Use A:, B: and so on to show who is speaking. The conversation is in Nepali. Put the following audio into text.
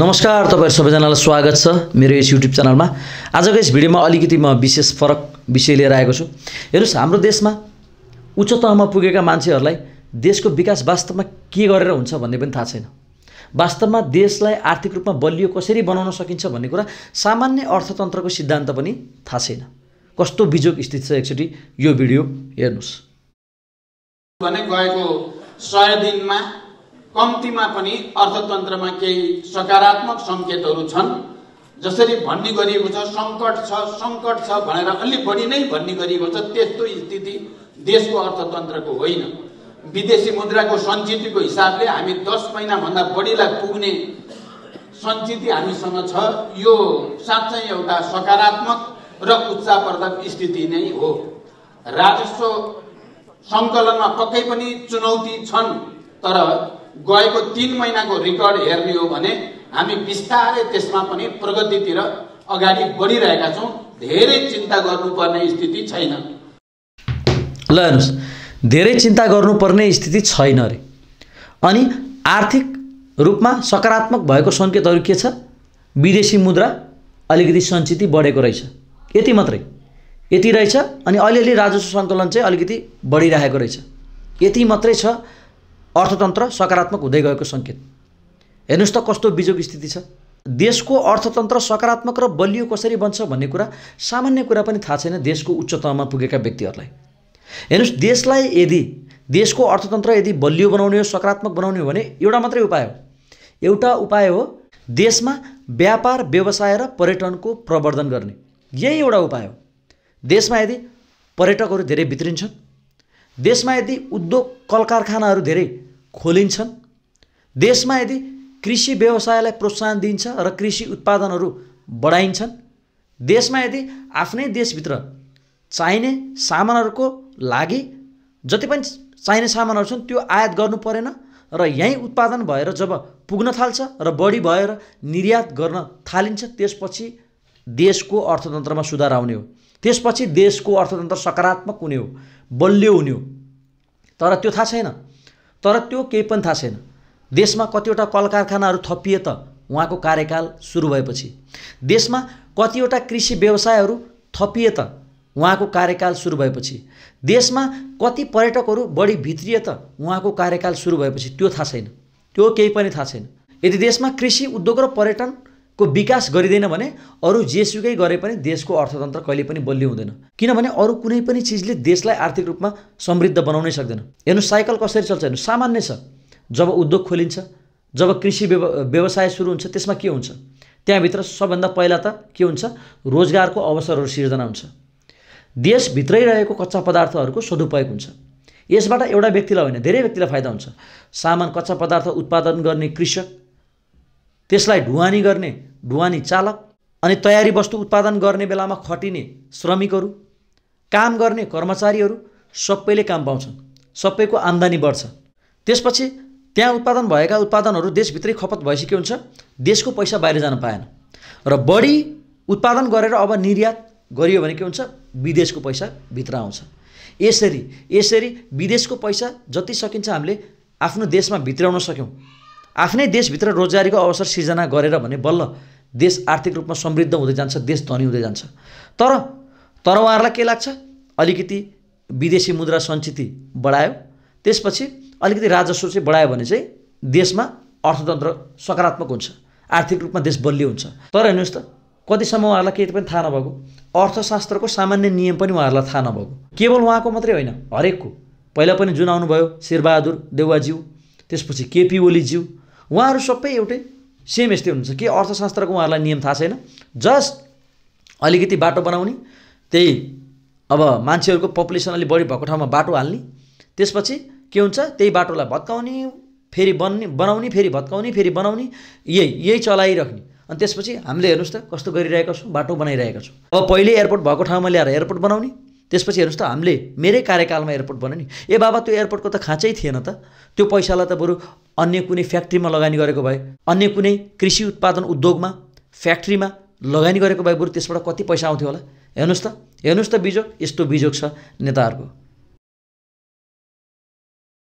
A: नमस्कार तपाईँहरू सबैजनालाई स्वागत छ मेरो यस युट्युब च्यानलमा आजको यस भिडियोमा अलिकति म विशेष फरक विषय लिएर आएको छु हेर्नुहोस् हाम्रो देशमा उच्च तहमा पुगेका मान्छेहरूलाई देशको विकास वास्तवमा के गरेर हुन्छ भन्ने पनि थाहा छैन वास्तवमा देशलाई आर्थिक रूपमा बलियो कसरी बनाउन सकिन्छ भन्ने कुरा सामान्य अर्थतन्त्रको सिद्धान्त पनि थाहा छैन कस्तो बिजोग स्थिति छ एकचोटि यो भिडियो हेर्नुहोस्
B: भने गएको सय दिनमा कम्तीमा पनि अर्थतन्त्रमा केही सकारात्मक सङ्केतहरू छन् जसरी भन्ने गरिएको छ सङ्कट छ सङ्कट छ भनेर अलि बढी नै भन्ने गरिएको छ त्यस्तो स्थिति देशको अर्थतन्त्रको होइन विदेशी मुद्राको सञ्चितको हिसाबले हामी दस महिनाभन्दा बढीलाई पुग्ने सञ्चित हामीसँग छ यो साँच्चै एउटा सकारात्मक र उत्साहवर्धक स्थिति नै हो राजस्व सङ्कलनमा पक्कै पनि चुनौती छन् तर गएको तिन महिनाको रेकर्ड हेर्ने हो भने हामी बिस्तारै त्यसमा पनि प्रगतितिर अगाडि बढिरहेका छौँ धेरै चिन्ता गर्नुपर्ने स्थिति छैन ल
A: हेर्नुहोस् धेरै चिन्ता गर्नुपर्ने स्थिति छैन अरे अनि आर्थिक रूपमा सकारात्मक भएको सङ्केतहरू के छ विदेशी मुद्रा अलिकति सञ्चित बढेको रहेछ यति मात्रै यति रहेछ अनि अलिअलि राजस्व सङ्कलन चाहिँ अलिकति बढिरहेको रहेछ यति मात्रै छ अर्थतन्त्र सकारात्मक हुँदै गएको सङ्केत हेर्नुहोस् त कस्तो बिजोग स्थिति छ देशको अर्थतन्त्र सकारात्मक र बलियो कसरी बन्छ भन्ने कुरा सामान्य कुरा पनि थाहा छैन देशको उच्च पुगेका व्यक्तिहरूलाई हेर्नुहोस् देशलाई यदि देशको अर्थतन्त्र यदि बलियो बनाउने हो सकारात्मक बनाउने हो भने एउटा मात्रै उपाय हो एउटा उपाय हो देशमा व्यापार व्यवसाय र पर्यटनको प्रवर्धन गर्ने यही एउटा उपाय हो देशमा यदि पर्यटकहरू धेरै भित्रिन्छन् देशमा यदि उद्योग कल कारखानाहरू धेरै खोलिन्छन् देशमा यदि कृषि व्यवसायलाई प्रोत्साहन दिइन्छ र कृषि उत्पादनहरू बढाइन्छन् देशमा यदि आफ्नै देशभित्र चाहिने सामानहरूको लागि जति पनि चाहिने सामानहरू छन् त्यो आयात गर्नु परेन र यहीँ उत्पादन भएर जब पुग्न थाल्छ र बढी भएर निर्यात गर्न थालिन्छ त्यसपछि देशको अर्थतन्त्रमा सुधार आउने हो त्यसपछि देशको अर्थतन्त्र सकारात्मक हुने हो बलियो हुने हो तर त्यो थाहा छैन तर त्यो केही पनि थाहा छैन देशमा कतिवटा कल कारखानाहरू थपिए त उहाँको कार्यकाल सुरु भएपछि देशमा कतिवटा कृषि व्यवसायहरू थपिए त उहाँको कार्यकाल सुरु भएपछि देशमा कति पर्यटकहरू बढी भित्रिए त उहाँको कार्यकाल सुरु भएपछि त्यो थाहा छैन त्यो केही पनि थाहा छैन यदि देशमा कृषि उद्योग र पर्यटन को विकास गरिँदैन भने अरू जेसुकै गरे पनि देशको अर्थतन्त्र कहिले पनि बलियो हुँदैन किनभने अरू कुनै पनि चिजले देशलाई आर्थिक रूपमा समृद्ध बनाउनै सक्दैन हेर्नु साइकल कसरी चल्छ हेर्नु सामान्य छ जब उद्योग खोलिन्छ जब कृषि व्यव व्यवसाय सुरु हुन्छ त्यसमा के हुन्छ त्यहाँभित्र सबभन्दा पहिला त के हुन्छ रोजगारको अवसरहरू सिर्जना हुन्छ देशभित्रै रहेको कच्चा पदार्थहरूको सदुपयोग हुन्छ यसबाट एउटा व्यक्तिलाई होइन धेरै व्यक्तिलाई फाइदा हुन्छ सामान कच्चा पदार्थ उत्पादन गर्ने कृषक त्यसलाई ढुवानी गर्ने ढुवानी चालक अनि तयारी वस्तु उत्पादन गर्ने बेलामा खटिने श्रमिकहरू काम गर्ने कर्मचारीहरू सबैले काम पाउँछन् सबैको आम्दानी बढ्छ त्यसपछि त्यहाँ उत्पादन भएका उत्पादनहरू देशभित्रै खपत भइसक्यो हुन्छ देशको पैसा बाहिर जान पाएन र बढी उत्पादन गरेर अब निर्यात गरियो भने के हुन्छ विदेशको पैसा भित्र आउँछ यसरी यसरी विदेशको पैसा जति सकिन्छ हामीले आफ्नो देशमा भित्राउन सक्यौँ आफ्नै देशभित्र रोजगारीको अवसर सिर्जना गरेर भने बल्ल देश आर्थिक रूपमा समृद्ध हुँदै जान्छ देश धनी हुँदै जान्छ तर तर उहाँहरूलाई के लाग्छ अलिकति विदेशी मुद्रा सञ्चिति बढायो त्यसपछि अलिकति राजस्व चाहिँ बढायो भने चाहिँ देशमा अर्थतन्त्र सकारात्मक हुन्छ आर्थिक रूपमा देश बलियो हुन्छ तर हेर्नुहोस् त कतिसम्म उहाँहरूलाई केही पनि थाहा नभएको अर्थशास्त्रको सामान्य नियम पनि उहाँहरूलाई थाहा नभएको केवल उहाँको मात्रै होइन हरेकको पहिला पनि जुन आउनुभयो शेरबहादुर देउवाज्यू त्यसपछि केपी ओलीज्यू उहाँहरू सबै एउटै सेम यस्तै हुनुहुन्छ के अर्थशास्त्रको उहाँहरूलाई नियम थाहा छैन जस्ट अलिकति बाटो बनाउने त्यही अब मान्छेहरूको पपुलेसन अलिक बढी भएको ठाउँमा बाटो हाल्ने त्यसपछि के हुन्छ त्यही बाटोलाई भत्काउने फेरि बन्ने बनाउने फेरि भत्काउने फेरि बनाउने यही यही चलाइराख्ने अनि त्यसपछि हामीले हेर्नुहोस् त कस्तो गरिरहेका छौँ बाटो बनाइरहेका छौँ अब पहिल्यै एयरपोर्ट भएको ठाउँमा ल्याएर एयरपोर्ट बनाउने त्यसपछि हेर्नुहोस् त हामीले मेरै कार्यकालमा एयरपोर्ट बन्यो नि ए बाबा त्यो एयरपोर्टको त खाँचै थिएन त त्यो पैसालाई त बरु अन्य कुनै फ्याक्ट्रीमा लगानी गरेको भए अन्य कुनै कृषि उत्पादन उद्योगमा फ्याक्ट्रीमा लगानी गरेको भए बरु त्यसबाट कति पैसा आउँथ्यो होला हेर्नुहोस् त हेर्नुहोस् त बिजोग यस्तो बिजोग छ नेताहरूको